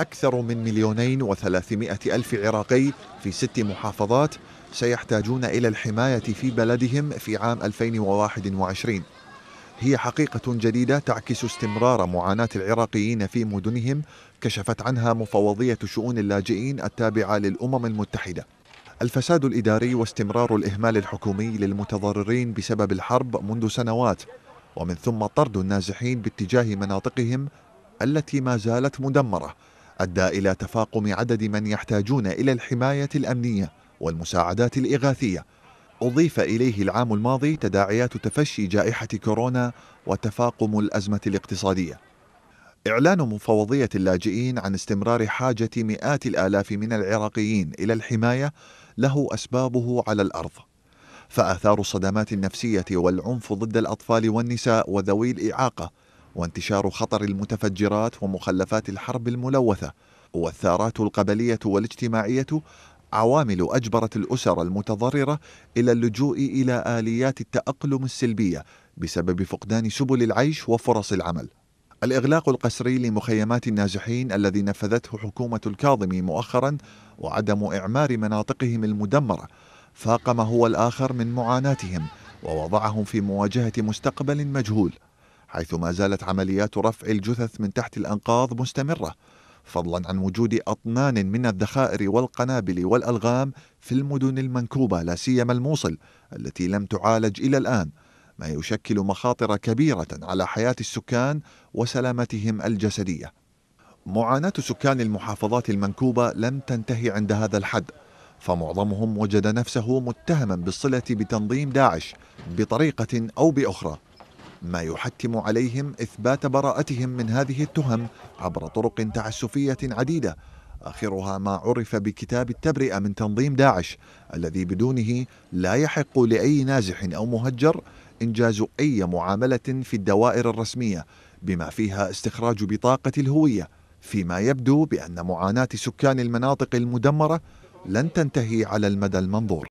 أكثر من مليونين وثلاثمائة ألف عراقي في ست محافظات سيحتاجون إلى الحماية في بلدهم في عام 2021 هي حقيقة جديدة تعكس استمرار معاناة العراقيين في مدنهم كشفت عنها مفوضية شؤون اللاجئين التابعة للأمم المتحدة الفساد الإداري واستمرار الإهمال الحكومي للمتضررين بسبب الحرب منذ سنوات ومن ثم طرد النازحين باتجاه مناطقهم التي ما زالت مدمره أدى إلى تفاقم عدد من يحتاجون إلى الحماية الأمنية والمساعدات الإغاثية أضيف إليه العام الماضي تداعيات تفشي جائحة كورونا وتفاقم الأزمة الاقتصادية إعلان مفوضية اللاجئين عن استمرار حاجة مئات الآلاف من العراقيين إلى الحماية له أسبابه على الأرض فآثار الصدمات النفسية والعنف ضد الأطفال والنساء وذوي الإعاقة وانتشار خطر المتفجرات ومخلفات الحرب الملوثه والثارات القبليه والاجتماعيه عوامل اجبرت الاسر المتضرره الى اللجوء الى اليات التاقلم السلبيه بسبب فقدان سبل العيش وفرص العمل. الاغلاق القسري لمخيمات النازحين الذي نفذته حكومه الكاظمي مؤخرا وعدم اعمار مناطقهم المدمره فاقم هو الاخر من معاناتهم ووضعهم في مواجهه مستقبل مجهول. حيث ما زالت عمليات رفع الجثث من تحت الأنقاض مستمرة فضلا عن وجود أطنان من الذخائر والقنابل والألغام في المدن المنكوبة لا سيما الموصل التي لم تعالج إلى الآن ما يشكل مخاطر كبيرة على حياة السكان وسلامتهم الجسدية معاناة سكان المحافظات المنكوبة لم تنتهي عند هذا الحد فمعظمهم وجد نفسه متهما بالصلة بتنظيم داعش بطريقة أو بأخرى ما يحتم عليهم إثبات براءتهم من هذه التهم عبر طرق تعسفية عديدة آخرها ما عرف بكتاب التبرئة من تنظيم داعش الذي بدونه لا يحق لأي نازح أو مهجر إنجاز أي معاملة في الدوائر الرسمية بما فيها استخراج بطاقة الهوية فيما يبدو بأن معاناة سكان المناطق المدمرة لن تنتهي على المدى المنظور